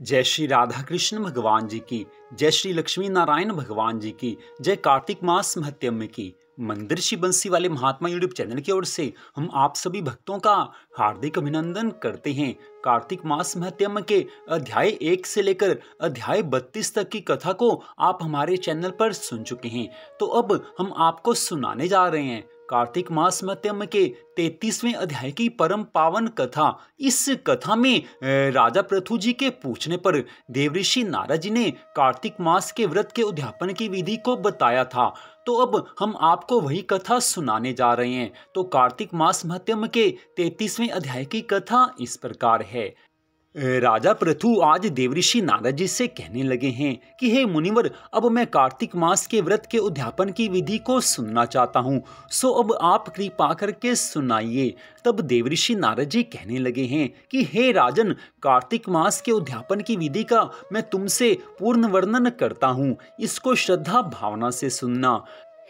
जय श्री राधा कृष्ण भगवान जी की जय श्री लक्ष्मी नारायण भगवान जी की जय कार्तिक मास महत्यम की मंदिर श्री बंसी वाले महात्मा यूट्यूब चैनल की ओर से हम आप सभी भक्तों का हार्दिक अभिनंदन करते हैं कार्तिक मास महत्यम के अध्याय एक से लेकर अध्याय बत्तीस तक की कथा को आप हमारे चैनल पर सुन चुके हैं तो अब हम आपको सुनाने जा रहे हैं कार्तिक मास मध्यम के तैतीसवें अध्याय की परम पावन कथा इस कथा में राजा पृथु जी के पूछने पर देवऋषि नारद जी ने कार्तिक मास के व्रत के उद्यापन की विधि को बताया था तो अब हम आपको वही कथा सुनाने जा रहे हैं तो कार्तिक मास मध्यम के तैतीसवें अध्याय की कथा इस प्रकार है राजा पृथु आज देवऋषि नारद जी से कहने लगे हैं कि हे मुनिवर अब मैं कार्तिक मास के व्रत के उद्यापन की विधि को सुनना चाहता हूँ सो अब आप कृपा करके सुनाइए तब देवऋषि नारद जी कहने लगे हैं कि हे राजन कार्तिक मास के उद्यापन की विधि का मैं तुमसे पूर्ण वर्णन करता हूँ इसको श्रद्धा भावना से सुनना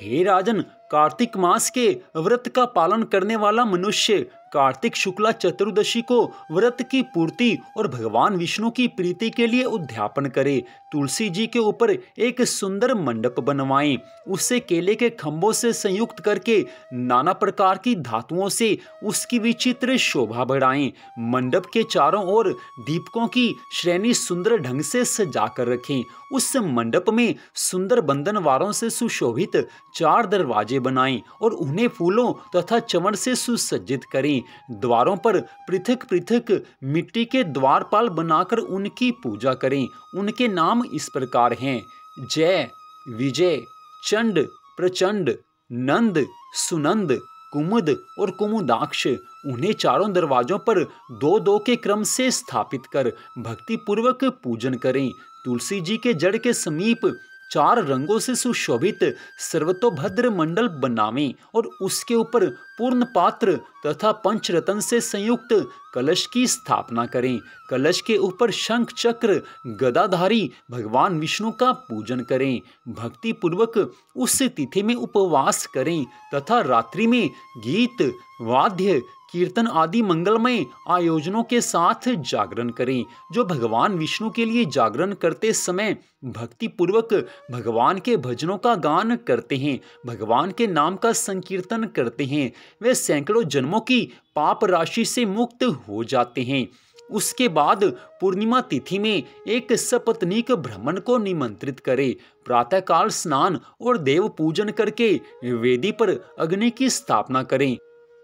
हे राजन कार्तिक मास के व्रत का पालन करने वाला मनुष्य कार्तिक शुक्ला चतुर्दशी को व्रत की पूर्ति और भगवान विष्णु की प्रीति के लिए उद्यापन करे तुलसी जी के ऊपर एक सुंदर मंडप बनवाएं उसे केले के खम्भों से संयुक्त करके नाना प्रकार की धातुओं से उसकी विचित्र शोभा बढ़ाएं मंडप के चारों ओर दीपकों की श्रेणी सुंदर ढंग से सजा कर रखें उस मंडप में सुंदर बंधनवारों से सुशोभित चार दरवाजे दरवाजे बनाएं और उन्हें फूलों तथा चमड़ से सुसज्जित करें द्वारों पर पृथक पृथक मिट्टी के द्वारपाल बनाकर उनकी पूजा करें उनके नाम इस प्रकार हैं जय विजय चंड प्रचंड नंद सुनंद कुमुद और कुमुदाक्ष उन्हें चारों दरवाजों पर दो दो के क्रम से स्थापित कर भक्तिपूर्वक पूजन करें तुलसी जी के जड़ के समीप चार रंगों से सुशोभित सर्वतोभद्र मंडल बनावें और उसके ऊपर पूर्ण पात्र तथा पंचरत्न से संयुक्त कलश की स्थापना करें कलश के ऊपर शंख चक्र गदाधारी भगवान विष्णु का पूजन करें भक्ति पूर्वक उस तिथि में उपवास करें तथा रात्रि में गीत वाद्य कीर्तन आदि मंगलमय आयोजनों के साथ जागरण करें जो भगवान विष्णु के लिए जागरण करते समय भक्ति पूर्वक भगवान के भजनों का गान करते हैं भगवान के नाम का संकीर्तन करते हैं वे सैकड़ों जन्मों की पाप राशि से मुक्त हो जाते हैं उसके बाद पूर्णिमा तिथि में एक सपत्नीक भ्रमण को निमंत्रित करें प्रातःकाल स्नान और देव पूजन करके वेदी पर अग्नि की स्थापना करें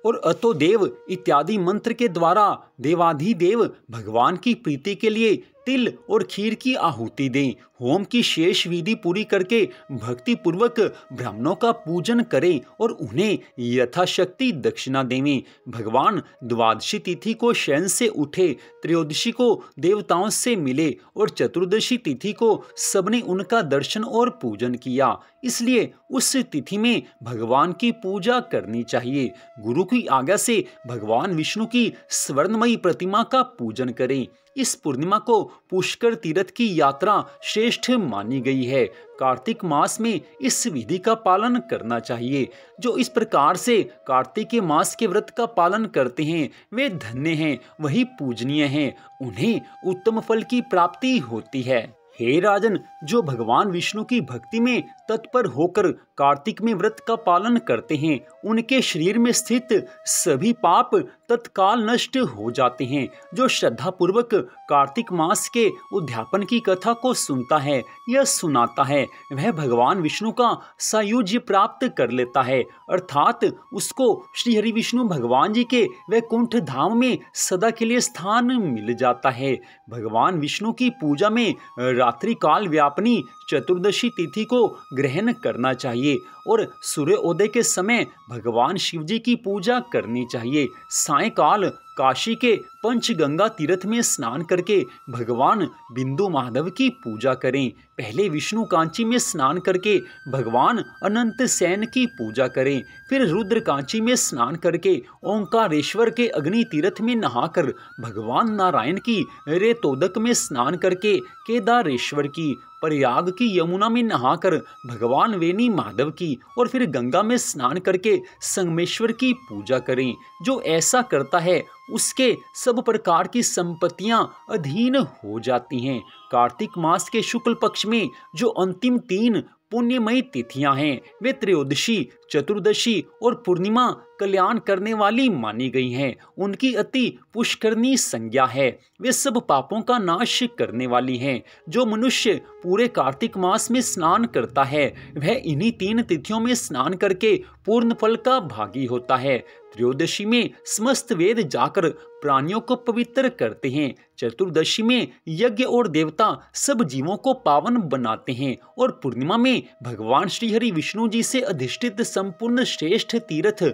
और अतोदेव इत्यादि मंत्र के द्वारा देवाधिदेव भगवान की प्रीति के लिए तिल और खीर की आहुति दें होम की शेष विधि पूरी करके भक्ति पूर्वक ब्राह्मणों का पूजन करें और उन्हें यथाशक्ति दक्षिणा देवें भगवान द्वादशी तिथि को शयन से उठे त्रयोदशी को देवताओं से मिले और चतुर्दशी तिथि को सबने उनका दर्शन और पूजन किया इसलिए उस तिथि में भगवान की पूजा करनी चाहिए गुरु की आज्ञा से भगवान विष्णु की स्वर्णमय माई प्रतिमा का पूजन करें इस पूर्णिमा को पुष्कर तीर्थ की यात्रा श्रेष्ठ मानी गई है कार्तिक मास में इस विधि का पालन करना चाहिए जो इस प्रकार से कार्तिक मास के व्रत का पालन करते हैं वे धन्य हैं वही पूजनीय हैं उन्हें उत्तम फल की प्राप्ति होती है हे राजन जो भगवान विष्णु की भक्ति में तत्पर होकर कार्तिक में व्रत का पालन करते हैं उनके शरीर में स्थित सभी पाप तत्काल नष्ट हो जाते हैं जो श्रद्धापूर्वक कार्तिक मास के उद्यापन की कथा को सुनता है या सुनाता है वह भगवान विष्णु का सयुज्य प्राप्त कर लेता है अर्थात उसको श्री हरि विष्णु भगवान जी के वह कुंठ धाम में सदा के लिए स्थान मिल जाता है भगवान विष्णु की पूजा में रात्रि काल व्यापनी चतुर्दशी तिथि को ग्रहण करना चाहिए चाहिए और सूर्योदय के समय भगवान शिव जी की पूजा करनी चाहिए सायकाल काशी के पंचगंगा तीर्थ में स्नान करके भगवान बिंदु माधव की पूजा करें पहले विष्णु कांची में स्नान करके भगवान अनंत सेन की पूजा करें फिर रुद्र कांची में स्नान करके ओंकारेश्वर के अग्नि तीर्थ में नहाकर भगवान नारायण की रेतोदक में स्नान करके केदारेश्वर की प्रयाग की यमुना में नहाकर भगवान वेणी माधव की और फिर गंगा में स्नान करके संगमेश्वर की पूजा करें जो ऐसा करता है उसके सब प्रकार की संपत्तियां अधीन हो जाती हैं कार्तिक मास के शुक्ल पक्ष में जो अंतिम तीन पुण्यमयी तिथियां हैं वे त्रयोदशी चतुर्दशी और पूर्णिमा कल्याण करने वाली मानी गई हैं उनकी अति पुष्करणी संज्ञा है वे सब पापों का नाश करने वाली हैं जो मनुष्य पूरे कार्तिक मास में स्नान करता है वह इन्हीं तीन तिथियों में स्नान करके पूर्ण फल का भागी होता है त्रयोदशी में समस्त वेद जाकर प्राणियों को पवित्र करते हैं चतुर्दशी में यज्ञ और देवता सब जीवों को पावन बनाते हैं और पूर्णिमा में भगवान श्री हरि विष्णु जी से अधिष्ठित संपूर्ण श्रेष्ठ तीर्थ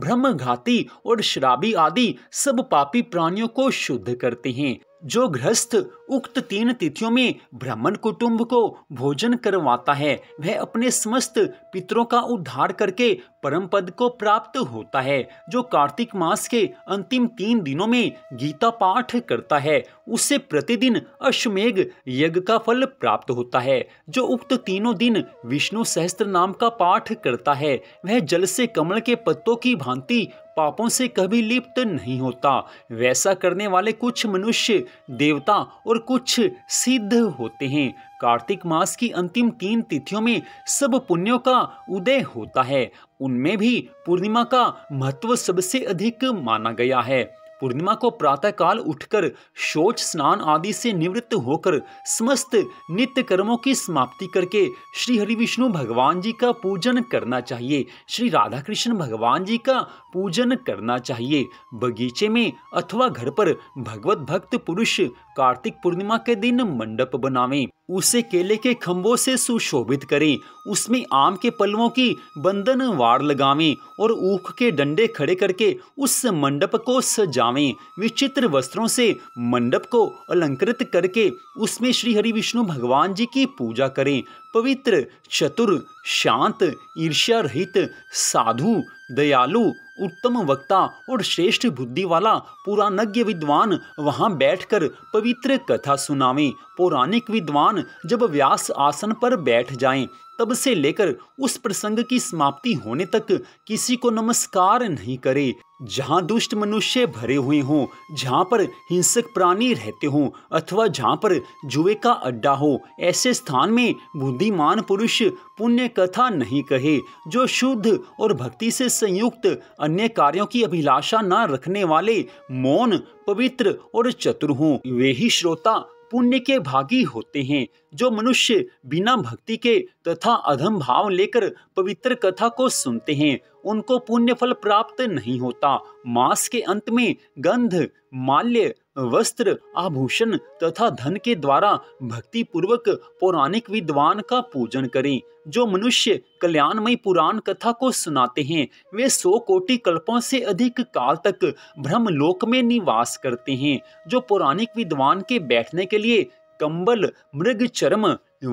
ब्रह्म घाती और श्राबी आदि सब पापी प्राणियों को शुद्ध करते हैं जो गृहस्थ उक्त तीन तिथियों में ब्राह्मण कुटुंब को भोजन करवाता है वह अपने समस्त पितरों का उद्धार करके परम पद को प्राप्त होता है जो कार्तिक मास के अंतिम तीन दिनों में गीता पाठ करता है उससे प्रतिदिन अश्वमेघ यज्ञ का फल प्राप्त होता है जो उक्त तीनों दिन विष्णु सहस्त्र नाम का पाठ करता है वह जल से कमल के पत्तों की भांति पापों से कभी लिप्त नहीं होता वैसा करने वाले कुछ मनुष्य देवता और कुछ सिद्ध होते हैं कार्तिक मास की अंतिम तीन तिथियों में सब पुण्यों का उदय होता है उनमें भी पूर्णिमा का महत्व सबसे अधिक माना गया है पूर्णिमा को प्रातःकाल उठकर शोच स्नान आदि से निवृत्त होकर समस्त नित्य कर्मों की समाप्ति करके श्री हरि विष्णु भगवान जी का पूजन करना चाहिए श्री राधा कृष्ण भगवान जी का पूजन करना चाहिए बगीचे में अथवा घर पर भगवत भक्त पुरुष कार्तिक पूर्णिमा के दिन मंडप बनावें उसे केले के खम्भों से सुशोभित करें उसमें आम के पल्लों की बंधन वार लगावें और ऊख के डंडे खड़े करके उस मंडप को सजावें विचित्र वस्त्रों से मंडप को अलंकृत करके उसमें श्री हरि विष्णु भगवान जी की पूजा करें पवित्र चतुर शांत ईर्ष्या रहित साधु दयालु उत्तम वक्ता और श्रेष्ठ बुद्धि वाला पुराणज्ञ विद्वान वहाँ बैठकर पवित्र कथा सुनावें पौराणिक विद्वान जब व्यास आसन पर बैठ जाएं तब से लेकर उस प्रसंग की समाप्ति होने तक किसी को नमस्कार नहीं करे जहाँ दुष्ट मनुष्य भरे हुए हों जहाँ पर हिंसक प्राणी रहते हों अथवा जहाँ पर जुए का अड्डा हो ऐसे स्थान में बुद्धिमान पुरुष पुण्य कथा नहीं कहे जो शुद्ध और भक्ति से संयुक्त अन्य कार्यों की अभिलाषा न रखने वाले मौन पवित्र और चतुर हों वे ही श्रोता पुण्य के भागी होते हैं जो मनुष्य बिना भक्ति के तथा अधम भाव लेकर पवित्र कथा को सुनते हैं उनको पुण्य फल प्राप्त नहीं होता मास के अंत में गंध माल्य वस्त्र आभूषण तथा धन के द्वारा भक्ति पूर्वक पौराणिक विद्वान का पूजन करें जो मनुष्य कल्याणमय पुराण कथा को सुनाते हैं वे सौ कोटि कल्पों से अधिक काल तक ब्रह्मलोक में निवास करते हैं जो पौराणिक विद्वान के बैठने के लिए कंबल मृग चर्म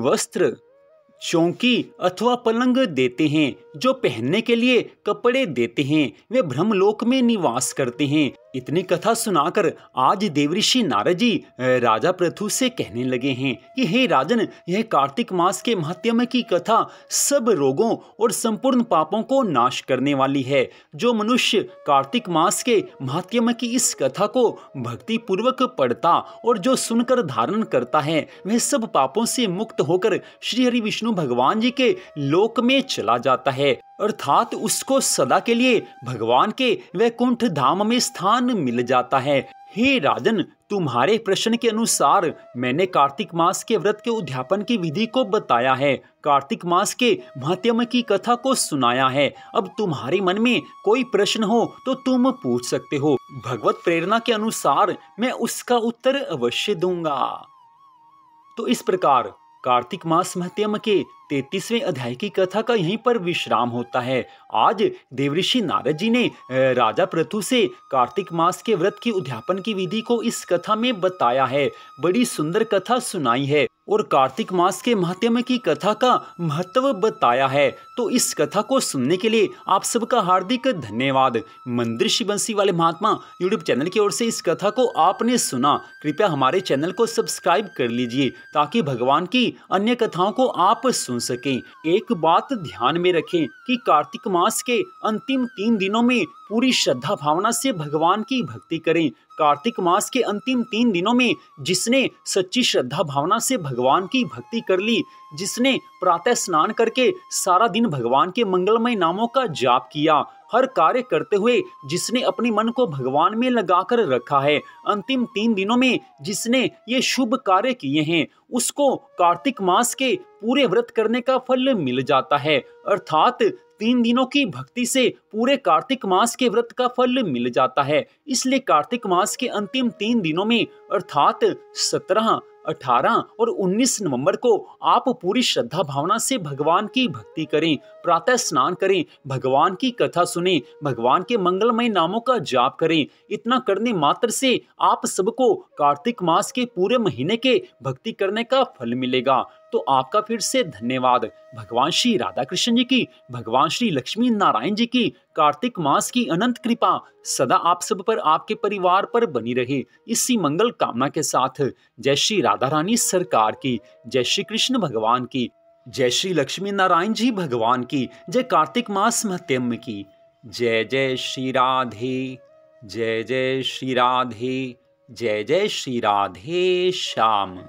वस्त्र चौकी अथवा पलंग देते हैं जो पहनने के लिए कपड़े देते हैं वे ब्रह्मलोक में निवास करते हैं इतनी कथा सुनाकर आज देवऋषि नारद जी राजा प्रथु से कहने लगे हैं कि हे राजन यह कार्तिक मास के महत्यम की कथा सब रोगों और संपूर्ण पापों को नाश करने वाली है जो मनुष्य कार्तिक मास के महत्यम की इस कथा को भक्ति पूर्वक पढ़ता और जो सुनकर धारण करता है वह सब पापों से मुक्त होकर श्री हरि विष्णु भगवान जी के लोक में चला जाता है है अर्थात उसको सदा के लिए भगवान के वैकुंठ धाम में स्थान मिल जाता है हे राजन तुम्हारे प्रश्न के अनुसार मैंने कार्तिक मास के व्रत के उद्यापन की विधि को बताया है कार्तिक मास के महत्यम की कथा को सुनाया है अब तुम्हारे मन में कोई प्रश्न हो तो तुम पूछ सकते हो भगवत प्रेरणा के अनुसार मैं उसका उत्तर अवश्य दूंगा तो इस प्रकार कार्तिक मास महत्यम के तैतीसवें अध्याय की कथा का यहीं पर विश्राम होता है आज देवऋषि नारद जी ने राजा प्रथु से कार्तिक मास के व्रत की उद्यापन की विधि को इस कथा में बताया है बड़ी सुंदर कथा सुनाई है और कार्तिक मास के महात्म्य की कथा का महत्व बताया है तो इस कथा को सुनने के लिए आप सबका हार्दिक धन्यवाद मंदिर शिव बंसी वाले महात्मा यूट्यूब चैनल की ओर से इस कथा को आपने सुना कृपया हमारे चैनल को सब्सक्राइब कर लीजिए ताकि भगवान की अन्य कथाओं को आप सुन सुन सकें एक बात ध्यान में रखें कि कार्तिक मास के अंतिम तीन दिनों में पूरी श्रद्धा भावना से भगवान की भक्ति करें कार्तिक मास के अंतिम तीन दिनों में जिसने सच्ची श्रद्धा भावना से भगवान की भक्ति कर ली जिसने प्रातः स्नान करके सारा दिन भगवान के मंगलमय नामों का जाप किया हर कार्य करते हुए जिसने अपने मन को भगवान में लगाकर रखा है अंतिम तीन दिनों में जिसने ये शुभ कार्य किए हैं उसको कार्तिक मास के पूरे व्रत करने का फल मिल जाता है अर्थात तीन दिनों की भक्ति से पूरे कार्तिक मास के व्रत का फल मिल जाता है इसलिए कार्तिक मास के अंतिम तीन दिनों में अर्थात सत्रह 18 और 19 नवंबर को आप पूरी श्रद्धा भावना से भगवान की भक्ति करें प्रातः स्नान करें भगवान की कथा सुने भगवान के मंगलमय नामों का जाप करें इतना करने मात्र से आप सबको कार्तिक मास के पूरे महीने के भक्ति करने का फल मिलेगा तो आपका फिर से धन्यवाद भगवान श्री राधा कृष्ण जी की भगवान श्री लक्ष्मी नारायण जी की कार्तिक मास की अनंत कृपा सदा आप सब पर आपके परिवार पर बनी रहे इसी मंगल कामना के साथ जय श्री राधा रानी सरकार की जय श्री कृष्ण भगवान की जय श्री लक्ष्मी नारायण जी भगवान की जय कार्तिक मास महत्यम की जय जय श्री राधे जय जय श्री राधे जय जय श्री राधे श्याम